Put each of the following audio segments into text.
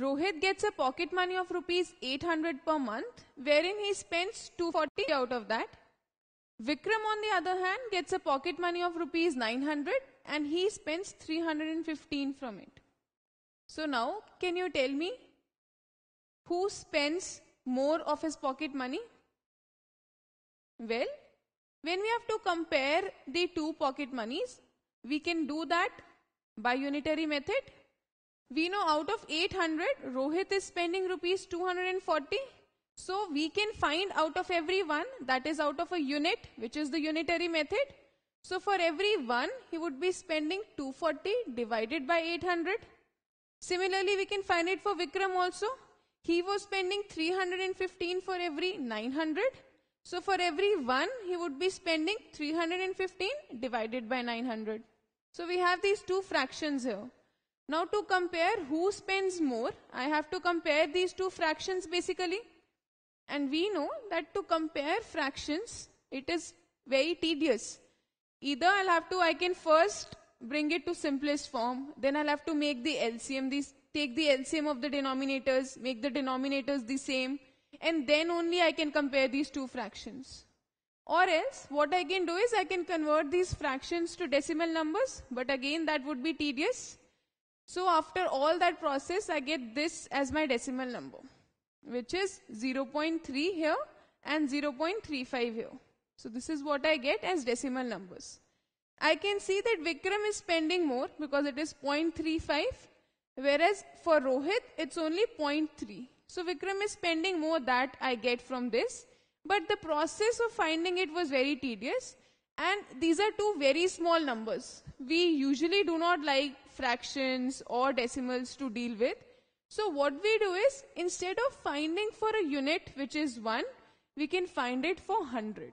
Rohit gets a pocket money of rupees 800 per month, wherein he spends 240 out of that. Vikram, on the other hand, gets a pocket money of rupees 900 and he spends 315 from it. So now, can you tell me who spends more of his pocket money? Well, when we have to compare the two pocket monies, we can do that by unitary method we know out of 800, Rohit is spending rupees 240. So we can find out of every one, that is out of a unit, which is the unitary method. So for every one, he would be spending 240 divided by 800. Similarly, we can find it for Vikram also. He was spending 315 for every 900. So for every 1, he would be spending 315 divided by 900. So we have these two fractions here. Now to compare who spends more, I have to compare these two fractions basically. And we know that to compare fractions, it is very tedious. Either I'll have to, I can first bring it to simplest form, then I'll have to make the LCM, these, take the LCM of the denominators, make the denominators the same, and then only I can compare these two fractions. Or else, what I can do is I can convert these fractions to decimal numbers, but again that would be tedious. So after all that process, I get this as my decimal number, which is 0.3 here and 0.35 here. So this is what I get as decimal numbers. I can see that Vikram is spending more because it is 0.35 whereas for Rohit it's only 0.3. So Vikram is spending more that I get from this but the process of finding it was very tedious and these are two very small numbers. We usually do not like fractions or decimals to deal with. So what we do is instead of finding for a unit which is 1, we can find it for 100.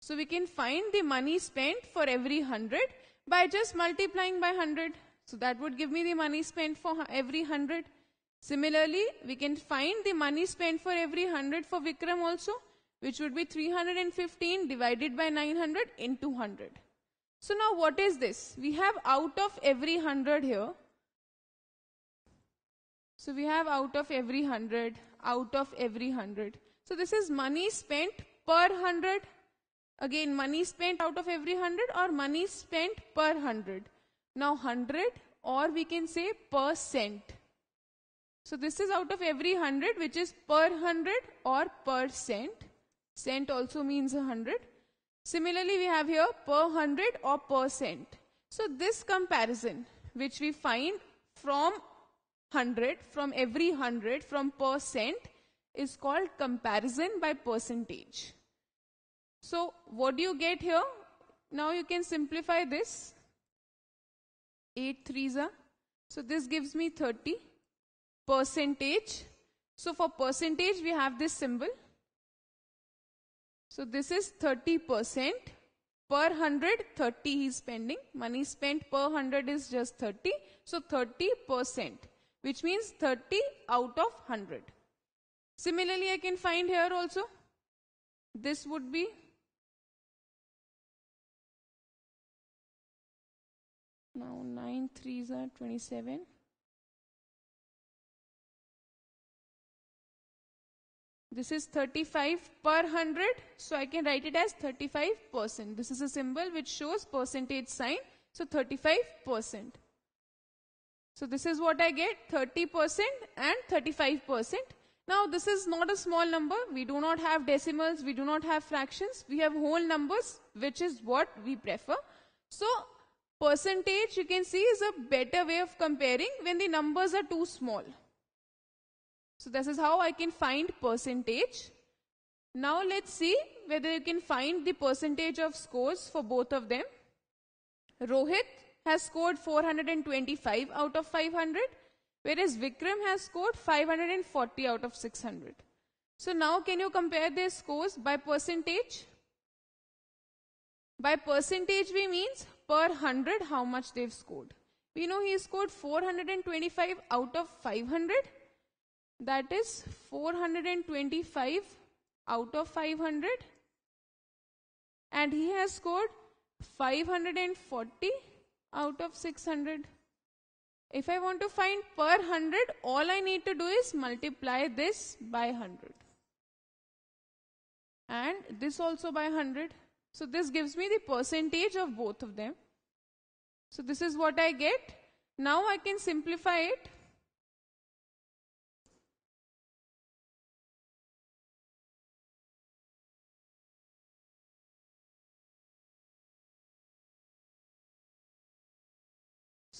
So we can find the money spent for every 100 by just multiplying by 100. So that would give me the money spent for every 100. Similarly, we can find the money spent for every 100 for Vikram also, which would be 315 divided by 900 into 100. So now what is this? We have out of every 100 here. So we have out of every 100, out of every 100. So this is money spent per 100. Again, money spent out of every 100 or money spent per 100. Now 100 or we can say per cent. So this is out of every 100 which is per 100 or per cent. Cent also means 100. Similarly, we have here per hundred or percent. So this comparison which we find from 100, from every 100, from percent is called comparison by percentage. So what do you get here? Now you can simplify this. 8 are. So this gives me 30 percentage. So for percentage we have this symbol so this is 30% per 100 30 he is spending money spent per 100 is just 30 so 30% which means 30 out of 100 similarly i can find here also this would be now 9 3s are 27 This is 35 per 100. So I can write it as 35%. This is a symbol which shows percentage sign. So 35%. So this is what I get 30% and 35%. Now this is not a small number. We do not have decimals. We do not have fractions. We have whole numbers which is what we prefer. So percentage you can see is a better way of comparing when the numbers are too small. So this is how I can find percentage. Now let's see whether you can find the percentage of scores for both of them. Rohit has scored 425 out of 500 whereas Vikram has scored 540 out of 600. So now can you compare their scores by percentage? By percentage we means per 100 how much they've scored. We know he scored 425 out of 500 that is 425 out of 500 and he has scored 540 out of 600. If I want to find per 100, all I need to do is multiply this by 100. And this also by 100. So this gives me the percentage of both of them. So this is what I get. Now I can simplify it.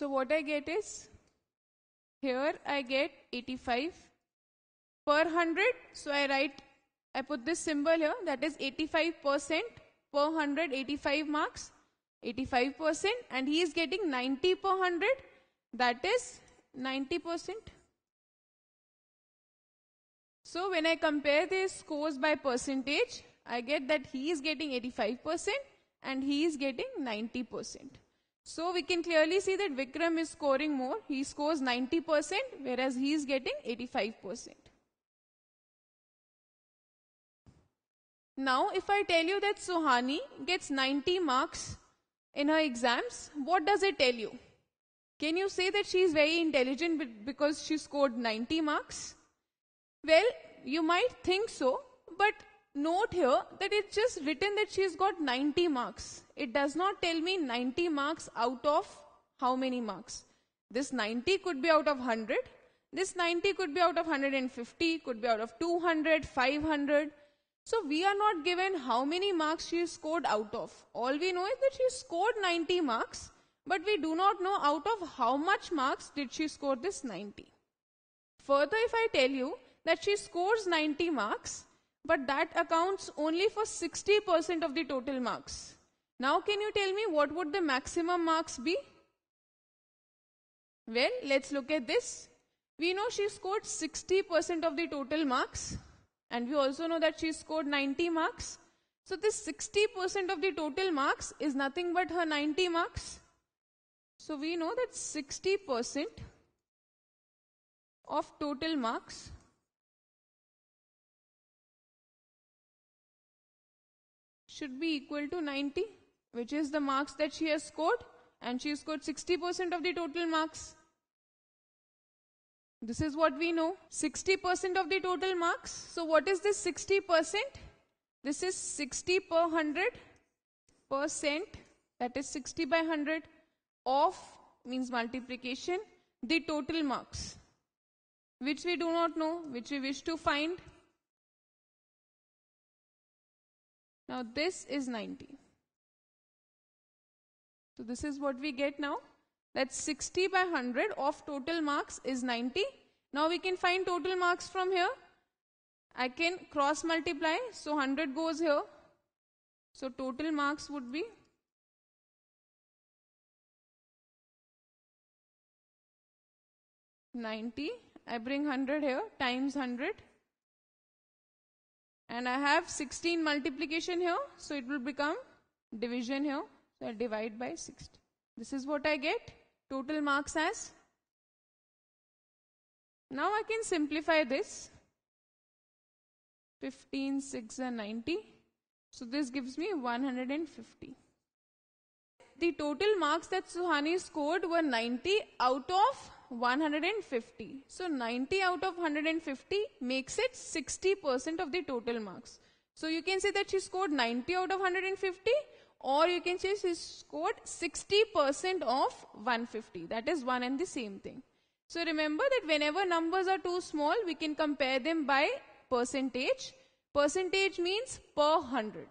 So what I get is, here I get 85 per 100. So I write, I put this symbol here, that is 85% per 100, 85 marks, 85% and he is getting 90 per 100, that is 90%. So when I compare these scores by percentage, I get that he is getting 85% and he is getting 90%. So we can clearly see that Vikram is scoring more. He scores 90% whereas he is getting 85%. Now if I tell you that Suhani gets 90 marks in her exams, what does it tell you? Can you say that she is very intelligent because she scored 90 marks? Well, you might think so, but note here that it's just written that she's got 90 marks it does not tell me 90 marks out of how many marks. This 90 could be out of 100. This 90 could be out of 150, could be out of 200, 500. So we are not given how many marks she scored out of. All we know is that she scored 90 marks, but we do not know out of how much marks did she score this 90. Further, if I tell you that she scores 90 marks, but that accounts only for 60% of the total marks. Now can you tell me what would the maximum marks be? Well, let's look at this. We know she scored 60% of the total marks and we also know that she scored 90 marks. So this 60% of the total marks is nothing but her 90 marks. So we know that 60% of total marks should be equal to 90 which is the marks that she has scored and she scored 60% of the total marks. This is what we know. 60% of the total marks. So what is this 60%? This is 60 per 100 percent. That is 60 by 100 of means multiplication. The total marks. Which we do not know. Which we wish to find. Now this is 90. So this is what we get now. That's 60 by 100 of total marks is 90. Now we can find total marks from here. I can cross multiply. So 100 goes here. So total marks would be Ninety, I bring hundred here times hundred, and I have sixteen multiplication here, so it will become division here. So I divide by 60. This is what I get. Total marks as. Now I can simplify this. 15, 6 and 90. So this gives me 150. The total marks that Suhani scored were 90 out of 150. So 90 out of 150 makes it 60% of the total marks. So you can say that she scored 90 out of 150 or you can say he scored 60% of 150. That is one and the same thing. So remember that whenever numbers are too small, we can compare them by percentage. Percentage means per hundred.